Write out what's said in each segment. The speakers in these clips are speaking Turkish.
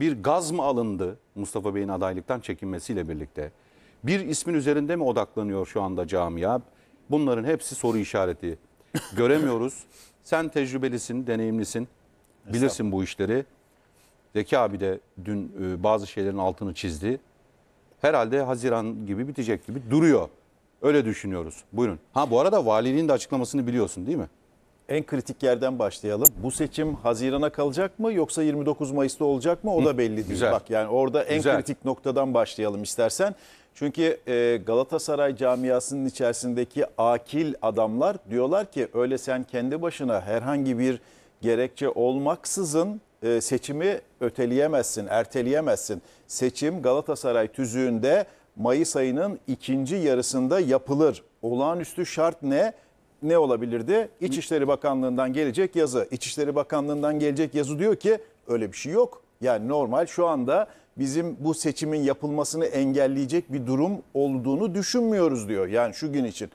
bir gaz mı alındı Mustafa Bey'in adaylıktan çekinmesiyle birlikte? Bir ismin üzerinde mi odaklanıyor şu anda camia? Bunların hepsi soru işareti. Göremiyoruz. Sen tecrübelisin, deneyimlisin. Bilirsin bu işleri. Zeki abi de dün e, bazı şeylerin altını çizdi. Herhalde Haziran gibi bitecek gibi duruyor. Öyle düşünüyoruz. Buyurun. Ha bu arada valiliğin de açıklamasını biliyorsun değil mi? en kritik yerden başlayalım. Bu seçim Haziran'a kalacak mı yoksa 29 Mayıs'ta olacak mı o da belli değil. Güzel. Bak yani orada en Güzel. kritik noktadan başlayalım istersen. Çünkü e, Galatasaray camiasının içerisindeki akil adamlar diyorlar ki öyle sen kendi başına herhangi bir gerekçe olmaksızın e, seçimi öteleyemezsin, erteleyemezsin. Seçim Galatasaray tüzüğünde Mayıs ayının ikinci yarısında yapılır. Olağanüstü şart ne? ne olabilirdi? İçişleri Bakanlığı'ndan gelecek yazı. İçişleri Bakanlığı'ndan gelecek yazı diyor ki öyle bir şey yok. Yani normal şu anda bizim bu seçimin yapılmasını engelleyecek bir durum olduğunu düşünmüyoruz diyor. Yani şu gün için.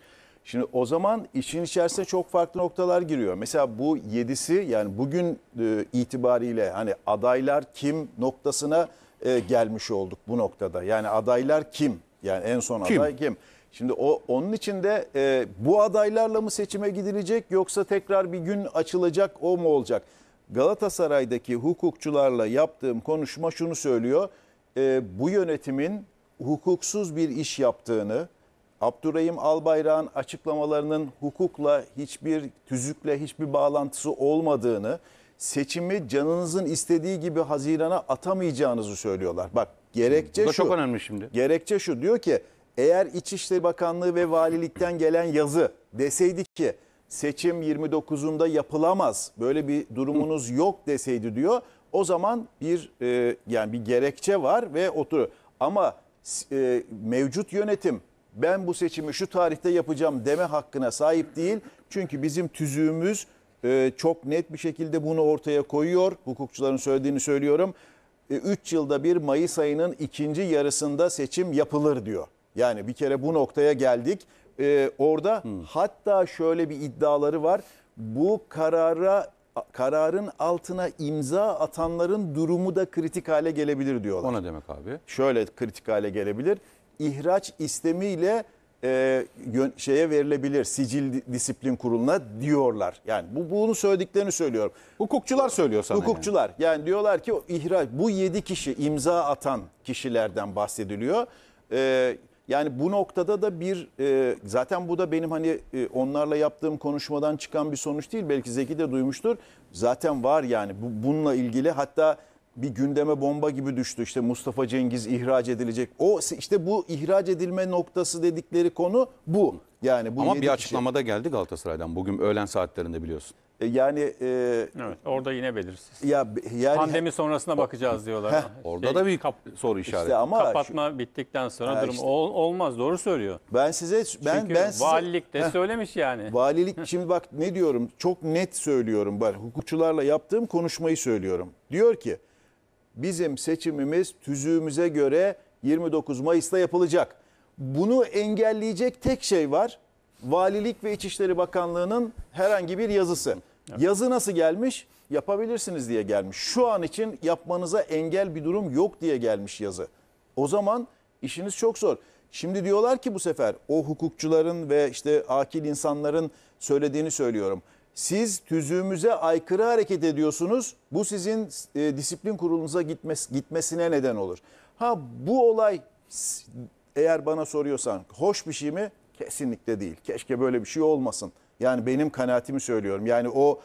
Şimdi o zaman işin içerisine çok farklı noktalar giriyor. Mesela bu yedisi yani bugün e, itibariyle hani adaylar kim noktasına e, gelmiş olduk bu noktada. Yani adaylar kim? Yani en son kim? aday kim? Şimdi o onun içinde e, bu adaylarla mı seçime gidilecek yoksa tekrar bir gün açılacak o mu olacak? Galatasaray'daki hukukçularla yaptığım konuşma şunu söylüyor. E, bu yönetimin hukuksuz bir iş yaptığını, Abdurrahim Albayrak'ın açıklamalarının hukukla hiçbir tüzükle hiçbir bağlantısı olmadığını, seçimi canınızın istediği gibi Haziran'a atamayacağınızı söylüyorlar. Bak gerekçe Bu da şu. çok önemli şimdi. Gerekçe şu diyor ki eğer İçişleri Bakanlığı ve valilikten gelen yazı deseydi ki seçim 29'unda yapılamaz böyle bir durumunuz yok deseydi diyor. O zaman bir e, yani bir gerekçe var ve oturuyor. Ama e, mevcut yönetim ben bu seçimi şu tarihte yapacağım deme hakkına sahip değil. Çünkü bizim tüzüğümüz e, çok net bir şekilde bunu ortaya koyuyor. Hukukçuların söylediğini söylüyorum. 3 e, yılda bir Mayıs ayının ikinci yarısında seçim yapılır diyor. Yani bir kere bu noktaya geldik. Ee, orada hmm. hatta şöyle bir iddiaları var. Bu karara kararın altına imza atanların durumu da kritik hale gelebilir diyorlar. O ne demek abi? Şöyle kritik hale gelebilir. İhraç istemiyle e, şeye verilebilir sicil disiplin kuruluna diyorlar. Yani bu bunu söylediklerini söylüyorum. Hukukçular söylüyor sana. Hukukçular yani, yani diyorlar ki ihraç bu 7 kişi imza atan kişilerden bahsediliyor. E, yani bu noktada da bir e, zaten bu da benim hani e, onlarla yaptığım konuşmadan çıkan bir sonuç değil. Belki Zeki de duymuştur. Zaten var yani bu, bununla ilgili hatta bir gündeme bomba gibi düştü. İşte Mustafa Cengiz ihraç edilecek. O işte bu ihraç edilme noktası dedikleri konu bu. Yani bu Ama bir açıklamada kişi. geldi Galatasaray'dan bugün öğlen saatlerinde biliyorsun. E, yani e, evet, orada yine belirsiz. Ya yani pandemi sonrasına bakacağız diyorlar. Heh, şey, orada da bir kap, soru işareti. İşte ama kapatma şu, bittikten sonra durum işte, ol, olmaz doğru söylüyor. Ben size ben Çünkü ben size, de heh, söylemiş yani. Valilik şimdi bak ne diyorum? Çok net söylüyorum bak hukukçularla yaptığım konuşmayı söylüyorum. Diyor ki bizim seçimimiz tüzüğümüze göre 29 Mayıs'ta yapılacak. Bunu engelleyecek tek şey var. Valilik ve İçişleri Bakanlığı'nın herhangi bir yazısı. Evet. Yazı nasıl gelmiş? Yapabilirsiniz diye gelmiş. Şu an için yapmanıza engel bir durum yok diye gelmiş yazı. O zaman işiniz çok zor. Şimdi diyorlar ki bu sefer o hukukçuların ve işte akil insanların söylediğini söylüyorum. Siz tüzüğümüze aykırı hareket ediyorsunuz. Bu sizin e, disiplin kurulunuza gitmes, gitmesine neden olur. Ha bu olay eğer bana soruyorsan hoş bir şey mi? Kesinlikle değil. Keşke böyle bir şey olmasın. Yani benim kanaatimi söylüyorum. Yani o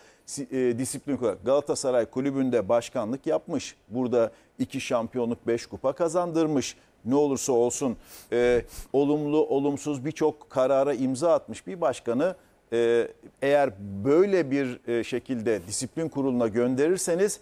e, disiplin olarak Galatasaray kulübünde başkanlık yapmış. Burada iki şampiyonluk, beş kupa kazandırmış. Ne olursa olsun e, olumlu, olumsuz birçok karara imza atmış bir başkanı e, eğer böyle bir e, şekilde disiplin kuruluna gönderirseniz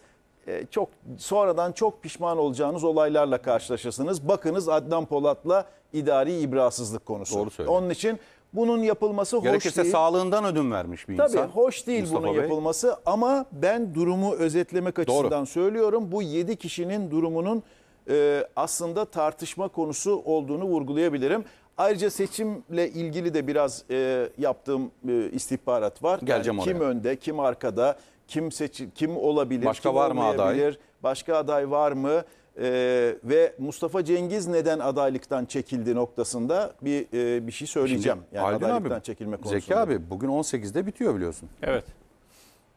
e, çok sonradan çok pişman olacağınız olaylarla karşılaşırsınız. Bakınız Adnan Polat'la idari ibrasızlık konusu. Doğru söylüyor. Onun için bunun yapılması Gerekirse hoş değil. sağlığından ödün vermiş bir Tabii insan. hoş değil Mustafa bunun Bey. yapılması ama ben durumu özetlemek açısından Doğru. söylüyorum. Bu 7 kişinin durumunun e, aslında tartışma konusu olduğunu vurgulayabilirim. Ayrıca seçimle ilgili de biraz e, yaptığım e, istihbarat var. Geleceğim yani kim önde, kim arkada, kim seçi, kim olabilir, Başka kim var mı aday? Başka aday var mı? e, ve Mustafa Cengiz neden adaylıktan çekildi noktasında bir e, bir şey söyleyeceğim. Şimdi, yani Aydın adaylıktan abi, çekilme konusunda. Zeki abi bugün 18'de bitiyor biliyorsun. Evet.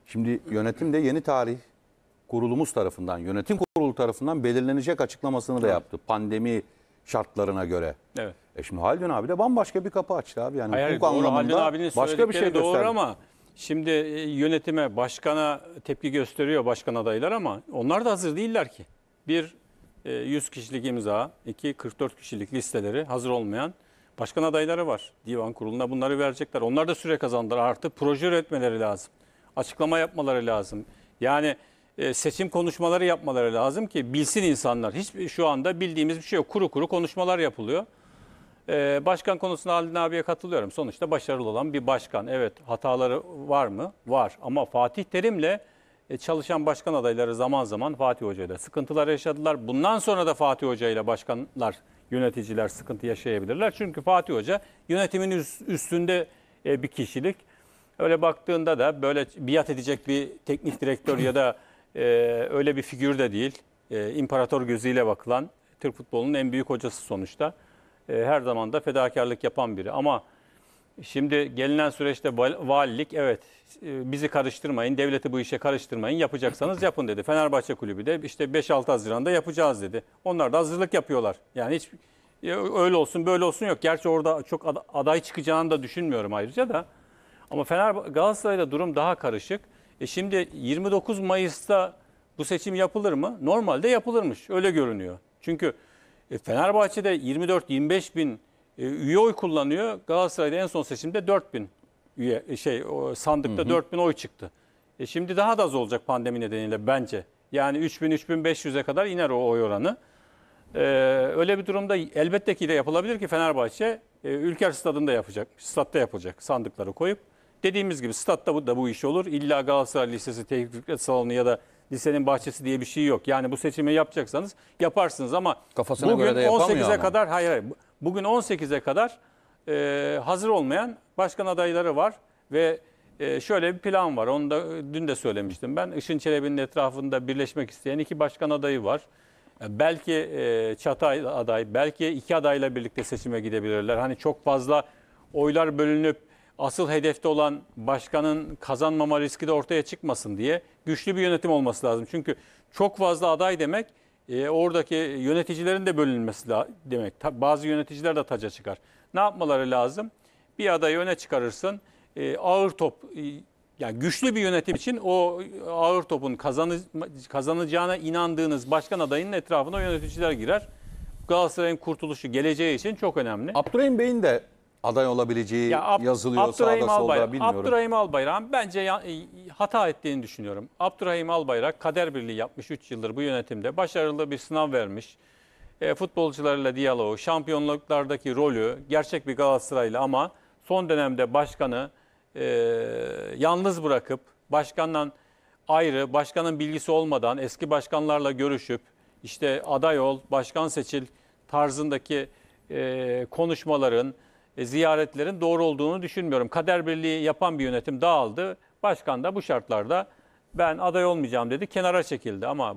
Şimdi yönetim de yeni tarih kurulumuz tarafından, yönetim kurulu tarafından belirlenecek açıklamasını da yaptı. Pandemi şartlarına göre. Evet. E şimdi Haldun abi de bambaşka bir kapı açtı abi. Yani Hayır, hukuk doğru, anlamında Haldun başka bir şey doğru gösterdi. ama şimdi e, yönetime, başkana tepki gösteriyor başkan adaylar ama onlar da hazır değiller ki. Bir 100 e, kişilik imza, 2 44 kişilik listeleri hazır olmayan başkan adayları var. Divan kuruluna bunları verecekler. Onlar da süre kazandılar. Artı proje üretmeleri lazım. Açıklama yapmaları lazım. Yani e, seçim konuşmaları yapmaları lazım ki bilsin insanlar. Hiç şu anda bildiğimiz bir şey yok. Kuru kuru konuşmalar yapılıyor. E, başkan konusunda Halil abiye katılıyorum. Sonuçta başarılı olan bir başkan. Evet hataları var mı? Var. Ama Fatih Terim'le e, çalışan başkan adayları zaman zaman Fatih Hoca ile sıkıntılar yaşadılar. Bundan sonra da Fatih Hoca ile başkanlar, yöneticiler sıkıntı yaşayabilirler. Çünkü Fatih Hoca yönetimin üstünde e, bir kişilik. Öyle baktığında da böyle biat edecek bir teknik direktör ya da e, öyle bir figür de değil. İmparator gözüyle bakılan Türk futbolunun en büyük hocası sonuçta. Her zaman da fedakarlık yapan biri. Ama Şimdi gelinen süreçte valilik evet e, bizi karıştırmayın, devleti bu işe karıştırmayın, yapacaksanız yapın dedi. Fenerbahçe Kulübü de işte 5-6 Haziran'da yapacağız dedi. Onlar da hazırlık yapıyorlar. Yani hiç e, öyle olsun böyle olsun yok. Gerçi orada çok aday çıkacağını da düşünmüyorum ayrıca da. Ama Fener Galatasaray'da durum daha karışık. E şimdi 29 Mayıs'ta bu seçim yapılır mı? Normalde yapılırmış. Öyle görünüyor. Çünkü e, Fenerbahçe'de 24-25 bin e, üye oy kullanıyor. Galatasaray'da en son seçimde 4000 üye e, şey sandıkta hı hı. 4000 oy çıktı. E şimdi daha da az olacak pandemi nedeniyle bence. Yani 3000 3500'e kadar iner o oy oranı. Ee, öyle bir durumda elbette ki de yapılabilir ki Fenerbahçe e, Ülker Stadı'nda yapacak. Statta yapacak sandıkları koyup. Dediğimiz gibi statta bu da bu iş olur. İlla Galatasaray Lisesi teknik Fikret Salonu ya da lisenin bahçesi diye bir şey yok. Yani bu seçimi yapacaksanız yaparsınız ama Kafasına bugün göre de 18'e ama. kadar hayır hayır bugün 18'e kadar e, hazır olmayan başkan adayları var ve e, şöyle bir plan var. Onu da e, dün de söylemiştim. Ben Işın Çelebi'nin etrafında birleşmek isteyen iki başkan adayı var. E, belki e, Çatay aday, belki iki adayla birlikte seçime gidebilirler. Hani çok fazla oylar bölünüp asıl hedefte olan başkanın kazanmama riski de ortaya çıkmasın diye güçlü bir yönetim olması lazım. Çünkü çok fazla aday demek e, oradaki yöneticilerin de bölünmesi demek. Ta, bazı yöneticiler de taca çıkar. Ne yapmaları lazım? Bir adayı öne çıkarırsın. E, ağır top e, yani güçlü bir yönetim için o ağır topun kazanı, kazanacağına inandığınız başkan adayının etrafına yöneticiler girer. Galatasaray'ın kurtuluşu geleceği için çok önemli. Abdurrahim Bey'in de aday olabileceği ya Ab yazılıyor Abdurrahim sağda Albayrak, solda bilmiyorum. Abdurrahim Albayrak'ın bence ya, e, hata ettiğini düşünüyorum. Abdurrahim Albayrak kader birliği yapmış 3 yıldır bu yönetimde. Başarılı bir sınav vermiş. E, futbolcularıyla diyaloğu, şampiyonluklardaki rolü gerçek bir Galatasaraylı ama son dönemde başkanı e, yalnız bırakıp başkandan ayrı, başkanın bilgisi olmadan eski başkanlarla görüşüp işte aday ol, başkan seçil tarzındaki e, konuşmaların e, ziyaretlerin doğru olduğunu düşünmüyorum. Kader birliği yapan bir yönetim dağıldı. Başkan da bu şartlarda ben aday olmayacağım dedi. Kenara çekildi ama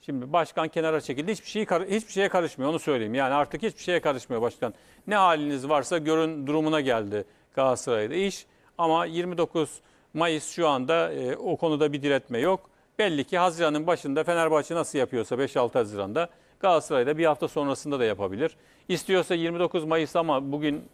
şimdi başkan kenara çekildi. Hiçbir şey hiçbir şeye karışmıyor onu söyleyeyim. Yani artık hiçbir şeye karışmıyor başkan. Ne haliniz varsa görün durumuna geldi Galatasaray'da iş. Ama 29 Mayıs şu anda e, o konuda bir diretme yok. Belli ki Haziran'ın başında Fenerbahçe nasıl yapıyorsa 5-6 Haziran'da Galatasaray'da bir hafta sonrasında da yapabilir. İstiyorsa 29 Mayıs ama bugün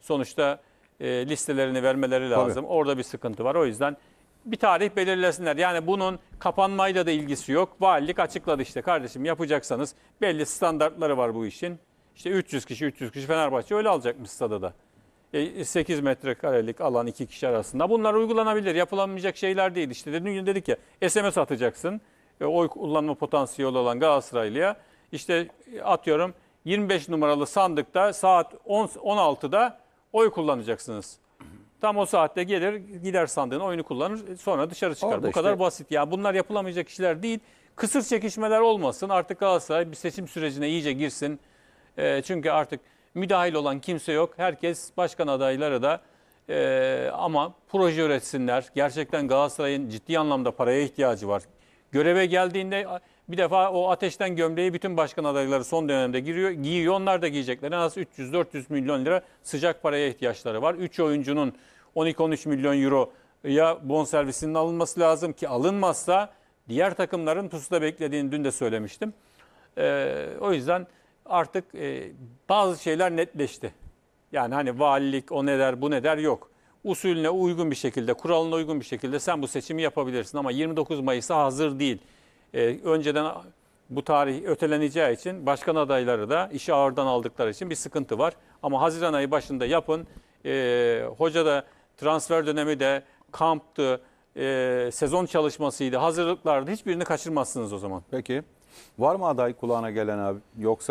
sonuçta e, listelerini vermeleri lazım. Tabii. Orada bir sıkıntı var. O yüzden bir tarih belirlesinler. Yani bunun kapanmayla da ilgisi yok. Valilik açıkladı işte kardeşim yapacaksanız belli standartları var bu işin. İşte 300 kişi 300 kişi Fenerbahçe öyle alacakmış stada da. E, 8 metrekarelik alan iki kişi arasında. Bunlar uygulanabilir. Yapılamayacak şeyler değil. İşte dün gün dedik ya SMS atacaksın. E, oy kullanma potansiyeli olan Galatasaraylı'ya. İşte e, atıyorum 25 numaralı sandıkta saat 10, 16'da oy kullanacaksınız. Tam o saatte gelir gider sandığına oyunu kullanır sonra dışarı çıkar. Orada Bu işte- kadar basit. Yani bunlar yapılamayacak işler değil. Kısır çekişmeler olmasın. Artık Galatasaray bir seçim sürecine iyice girsin. Ee, çünkü artık müdahil olan kimse yok. Herkes başkan adayları da ee, ama proje üretsinler. Gerçekten Galatasaray'ın ciddi anlamda paraya ihtiyacı var. Göreve geldiğinde bir defa o ateşten gömleği bütün başkan adayları son dönemde giriyor, giyiyor. Onlar da giyecekler. En az 300-400 milyon lira sıcak paraya ihtiyaçları var. 3 oyuncunun 12-13 milyon euro ya bonservisinin alınması lazım ki alınmazsa diğer takımların pusuda beklediğini dün de söylemiştim. Ee, o yüzden artık e, bazı şeyler netleşti. Yani hani valilik o ne der bu ne der yok. Usulüne uygun bir şekilde, kuralına uygun bir şekilde sen bu seçimi yapabilirsin ama 29 Mayıs'a hazır değil e, önceden bu tarih öteleneceği için başkan adayları da işi ağırdan aldıkları için bir sıkıntı var. Ama Haziran ayı başında yapın. E, hoca da transfer dönemi de kamptı, e, sezon çalışmasıydı, hazırlıklardı. Hiçbirini kaçırmazsınız o zaman. Peki. Var mı aday kulağına gelen abi? Yoksa